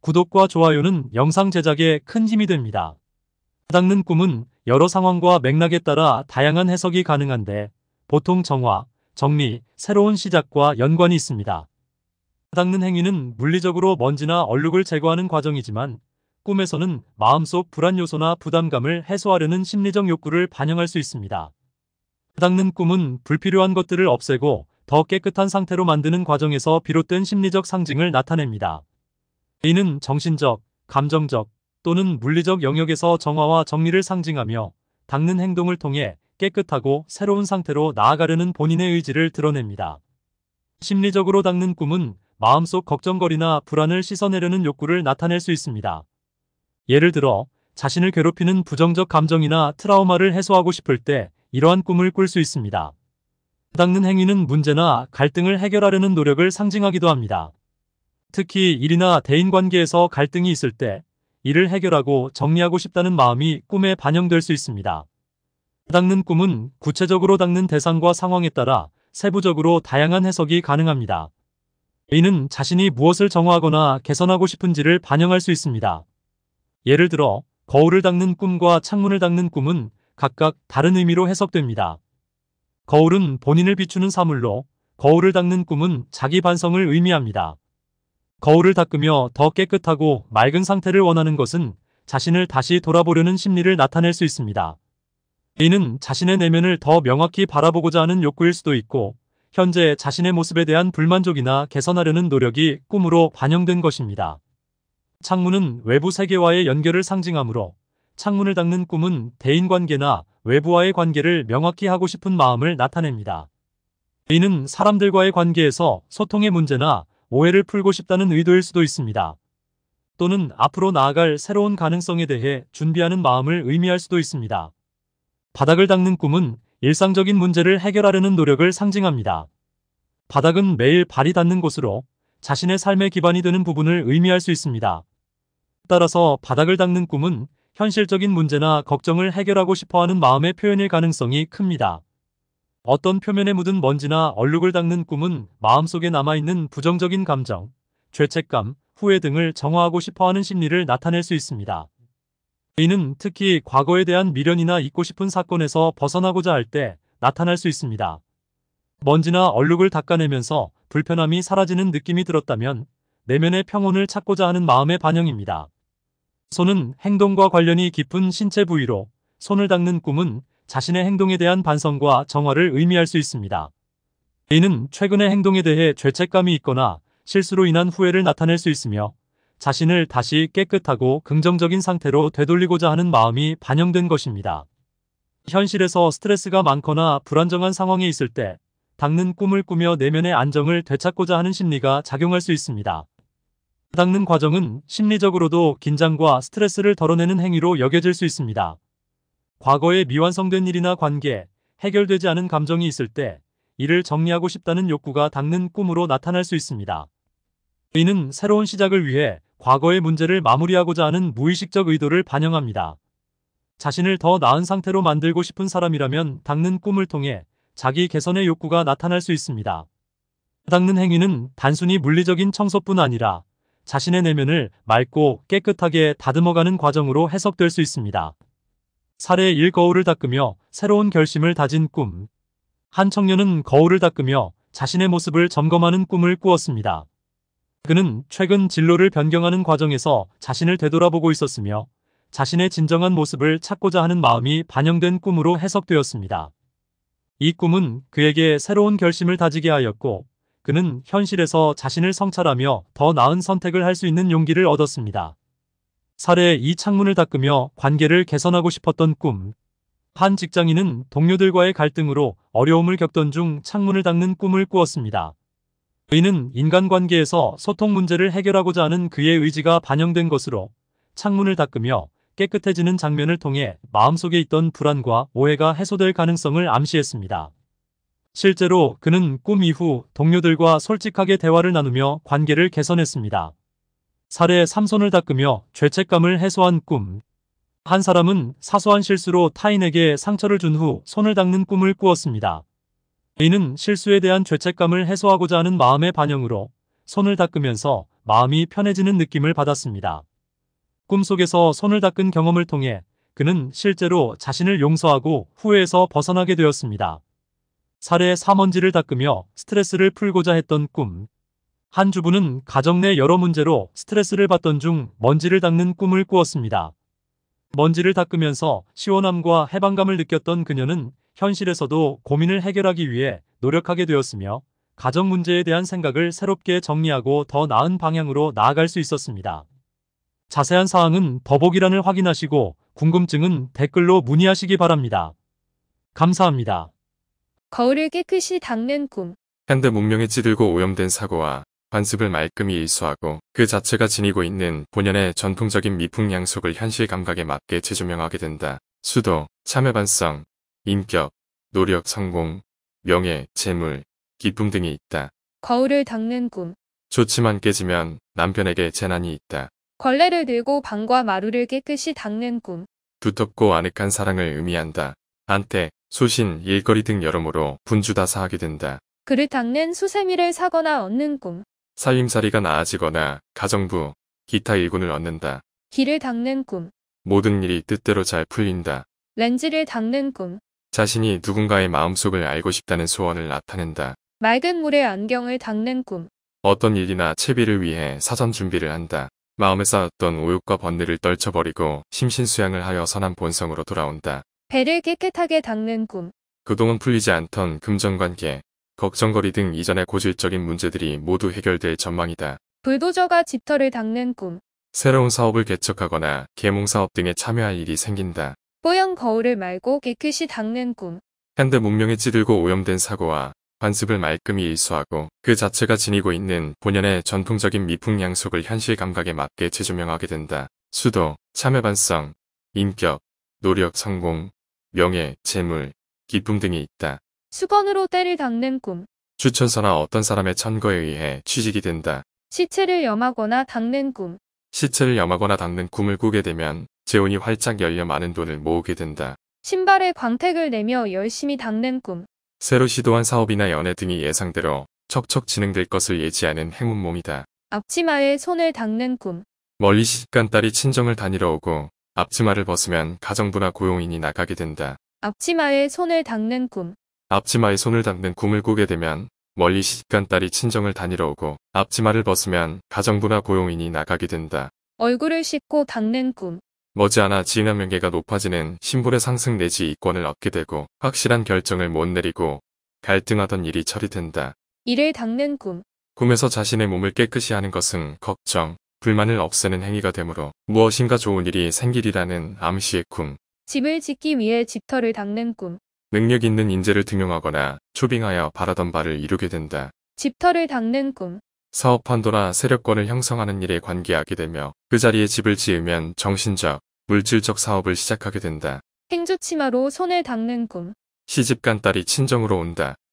구독과 좋아요는 영상 제작에 큰 힘이 됩니다. 닦는 꿈은 여러 상황과 맥락에 따라 다양한 해석이 가능한데 보통 정화, 정리, 새로운 시작과 연관이 있습니다. 닦는 행위는 물리적으로 먼지나 얼룩을 제거하는 과정이지만 꿈에서는 마음속 불안 요소나 부담감을 해소하려는 심리적 욕구를 반영할 수 있습니다. 닦는 꿈은 불필요한 것들을 없애고 더 깨끗한 상태로 만드는 과정에서 비롯된 심리적 상징을 나타냅니다. 이는 정신적, 감정적 또는 물리적 영역에서 정화와 정리를 상징하며 닦는 행동을 통해 깨끗하고 새로운 상태로 나아가려는 본인의 의지를 드러냅니다. 심리적으로 닦는 꿈은 마음속 걱정거리나 불안을 씻어내려는 욕구를 나타낼 수 있습니다. 예를 들어 자신을 괴롭히는 부정적 감정이나 트라우마를 해소하고 싶을 때 이러한 꿈을 꿀 수 있습니다. 닦는 행위는 문제나 갈등을 해결하려는 노력을 상징하기도 합니다. 특히 일이나 대인관계에서 갈등이 있을 때 이를 해결하고 정리하고 싶다는 마음이 꿈에 반영될 수 있습니다. 닦는 꿈은 구체적으로 닦는 대상과 상황에 따라 세부적으로 다양한 해석이 가능합니다. 이는 자신이 무엇을 정화하거나 개선하고 싶은지를 반영할 수 있습니다. 예를 들어 거울을 닦는 꿈과 창문을 닦는 꿈은 각각 다른 의미로 해석됩니다. 거울은 본인을 비추는 사물로 거울을 닦는 꿈은 자기 반성을 의미합니다. 거울을 닦으며 더 깨끗하고 맑은 상태를 원하는 것은 자신을 다시 돌아보려는 심리를 나타낼 수 있습니다. 이는 자신의 내면을 더 명확히 바라보고자 하는 욕구일 수도 있고 현재 자신의 모습에 대한 불만족이나 개선하려는 노력이 꿈으로 반영된 것입니다. 창문은 외부 세계와의 연결을 상징하므로 창문을 닦는 꿈은 대인관계나 외부와의 관계를 명확히 하고 싶은 마음을 나타냅니다. 이는 사람들과의 관계에서 소통의 문제나 오해를 풀고 싶다는 의도일 수도 있습니다. 또는 앞으로 나아갈 새로운 가능성에 대해 준비하는 마음을 의미할 수도 있습니다. 바닥을 닦는 꿈은 일상적인 문제를 해결하려는 노력을 상징합니다. 바닥은 매일 발이 닿는 곳으로 자신의 삶의 기반이 되는 부분을 의미할 수 있습니다. 따라서 바닥을 닦는 꿈은 현실적인 문제나 걱정을 해결하고 싶어하는 마음의 표현일 가능성이 큽니다. 어떤 표면에 묻은 먼지나 얼룩을 닦는 꿈은 마음속에 남아있는 부정적인 감정, 죄책감, 후회 등을 정화하고 싶어하는 심리를 나타낼 수 있습니다. 이는 특히 과거에 대한 미련이나 잊고 싶은 사건에서 벗어나고자 할 때 나타날 수 있습니다. 먼지나 얼룩을 닦아내면서 불편함이 사라지는 느낌이 들었다면 내면의 평온을 찾고자 하는 마음의 반영입니다. 손은 행동과 관련이 깊은 신체 부위로 손을 닦는 꿈은 자신의 행동에 대한 반성과 정화를 의미할 수 있습니다. a 는 최근의 행동에 대해 죄책감이 있거나 실수로 인한 후회를 나타낼 수 있으며 자신을 다시 깨끗하고 긍정적인 상태로 되돌리고자 하는 마음이 반영된 것입니다. 현실에서 스트레스가 많거나 불안정한 상황에 있을 때 닦는 꿈을 꾸며 내면의 안정을 되찾고자 하는 심리가 작용할 수 있습니다. 닦는 과정은 심리적으로도 긴장과 스트레스를 덜어내는 행위로 여겨질 수 있습니다. 과거에 미완성된 일이나 관계, 해결되지 않은 감정이 있을 때 이를 정리하고 싶다는 욕구가 닦는 꿈으로 나타날 수 있습니다. 이는 새로운 시작을 위해 과거의 문제를 마무리하고자 하는 무의식적 의도를 반영합니다. 자신을 더 나은 상태로 만들고 싶은 사람이라면 닦는 꿈을 통해 자기 개선의 욕구가 나타날 수 있습니다. 닦는 행위는 단순히 물리적인 청소뿐 아니라 자신의 내면을 맑고 깨끗하게 다듬어가는 과정으로 해석될 수 있습니다. 살에 일 거울을 닦으며 새로운 결심을 다진 꿈. 한 청년은 거울을 닦으며 자신의 모습을 점검하는 꿈을 꾸었습니다. 그는 최근 진로를 변경하는 과정에서 자신을 되돌아보고 있었으며 자신의 진정한 모습을 찾고자 하는 마음이 반영된 꿈으로 해석되었습니다. 이 꿈은 그에게 새로운 결심을 다지게 하였고 그는 현실에서 자신을 성찰하며 더 나은 선택을 할 수 있는 용기를 얻었습니다. 사례이 창문을 닦으며 관계를 개선하고 싶었던 꿈. 한 직장인은 동료들과의 갈등으로 어려움을 겪던 중 창문을 닦는 꿈을 꾸었습니다. 그이는 인간관계에서 소통 문제를 해결하고자 하는 그의 의지가 반영된 것으로 창문을 닦으며 깨끗해지는 장면을 통해 마음속에 있던 불안과 오해가 해소될 가능성을 암시했습니다. 실제로 그는 꿈 이후 동료들과 솔직하게 대화를 나누며 관계를 개선했습니다. 사례에 삼손을 닦으며 죄책감을 해소한 꿈. 한 사람은 사소한 실수로 타인에게 상처를 준 후 손을 닦는 꿈을 꾸었습니다. 이는 실수에 대한 죄책감을 해소하고자 하는 마음의 반영으로 손을 닦으면서 마음이 편해지는 느낌을 받았습니다. 꿈속에서 손을 닦은 경험을 통해 그는 실제로 자신을 용서하고 후회에서 벗어나게 되었습니다. 사례의 먼지를 닦으며 스트레스를 풀고자 했던 꿈. 한 주부는 가정 내 여러 문제로 스트레스를 받던 중 먼지를 닦는 꿈을 꾸었습니다. 먼지를 닦으면서 시원함과 해방감을 느꼈던 그녀는 현실에서도 고민을 해결하기 위해 노력하게 되었으며 가정 문제에 대한 생각을 새롭게 정리하고 더 나은 방향으로 나아갈 수 있었습니다. 자세한 사항은 더보기란을 확인하시고 궁금증은 댓글로 문의하시기 바랍니다. 감사합니다. 거울을 깨끗이 닦는 꿈. 현대 문명에 찌들고 오염된 사고와 관습을 말끔히 일수하고 그 자체가 지니고 있는 본연의 전통적인 미풍 양속을 현실 감각에 맞게 재조명하게 된다. 수도, 참여반성, 인격, 노력, 성공, 명예, 재물, 기쁨 등이 있다. 거울을 닦는 꿈. 좋지만 깨지면 남편에게 재난이 있다. 걸레를 들고 방과 마루를 깨끗이 닦는 꿈. 두텁고 아늑한 사랑을 의미한다. 안택, 소신, 일거리 등 여러모로 분주다사하게 된다. 그를 닦는 수세미를 사거나 얻는 꿈. 살림살이가 나아지거나 가정부, 기타 일군을 얻는다. 길을 닦는 꿈. 모든 일이 뜻대로 잘 풀린다. 렌즈를 닦는 꿈. 자신이 누군가의 마음속을 알고 싶다는 소원을 나타낸다. 맑은 물에 안경을 닦는 꿈. 어떤 일이나 채비를 위해 사전 준비를 한다. 마음에 쌓였던 오욕과 번뇌를 떨쳐버리고 심신수양을 하여 선한 본성으로 돌아온다. 배를 깨끗하게 닦는 꿈. 그동안 풀리지 않던 금전관계, 걱정거리 등 이전의 고질적인 문제들이 모두 해결될 전망이다. 불도저가 집터를 닦는 꿈. 새로운 사업을 개척하거나 계몽사업 등에 참여할 일이 생긴다. 뽀얀 거울을 말고 깨끗이 닦는 꿈. 현대 문명에 찌들고 오염된 사고와 관습을 말끔히 일수하고 그 자체가 지니고 있는 본연의 전통적인 미풍 양속을 현실 감각에 맞게 재조명하게 된다. 수도, 참여반성, 인격, 노력, 성공, 명예, 재물, 기쁨 등이 있다. 수건으로 때를 닦는 꿈. 추천서나 어떤 사람의 천거에 의해 취직이 된다. 시체를 염하거나 닦는 꿈. 시체를 염하거나 닦는 꿈을 꾸게 되면 재혼이 활짝 열려 많은 돈을 모으게 된다. 신발에 광택을 내며 열심히 닦는 꿈. 새로 시도한 사업이나 연애 등이 예상대로 척척 진행될 것을 예지하는 행운몽이다. 앞치마에 손을 닦는 꿈. 멀리 시집간 딸이 친정을 다니러 오고 앞치마를 벗으면 가정부나 고용인이 나가게 된다. 앞치마에 손을 닦는 꿈. 앞치마에 손을 닦는 꿈을 꾸게 되면 멀리 시집간 딸이 친정을 다니러 오고 앞치마를 벗으면 가정부나 고용인이 나가게 된다. 얼굴을 씻고 닦는 꿈. 머지않아 지인 한 명계가 높아지는 신분의 상승 내지 이권을 얻게 되고 확실한 결정을 못 내리고 갈등하던 일이 처리된다. 이를 닦는 꿈. 꿈에서 자신의 몸을 깨끗이 하는 것은 걱정, 불만을 없애는 행위가 되므로 무엇인가 좋은 일이 생기리라는 암시의 꿈. 집을 짓기 위해 집터를 닦는 꿈. 능력 있는 인재를 등용하거나 초빙하여 바라던 바를 이루게 된다. 집터를 닦는 꿈. 사업 판도나 세력권을 형성하는 일에 관계하게 되며 그 자리에 집을 지으면 정신적, 물질적 사업을 시작하게 된다. 행주치마로 손을 닦는 꿈. 시집간 딸이 친정으로 온다.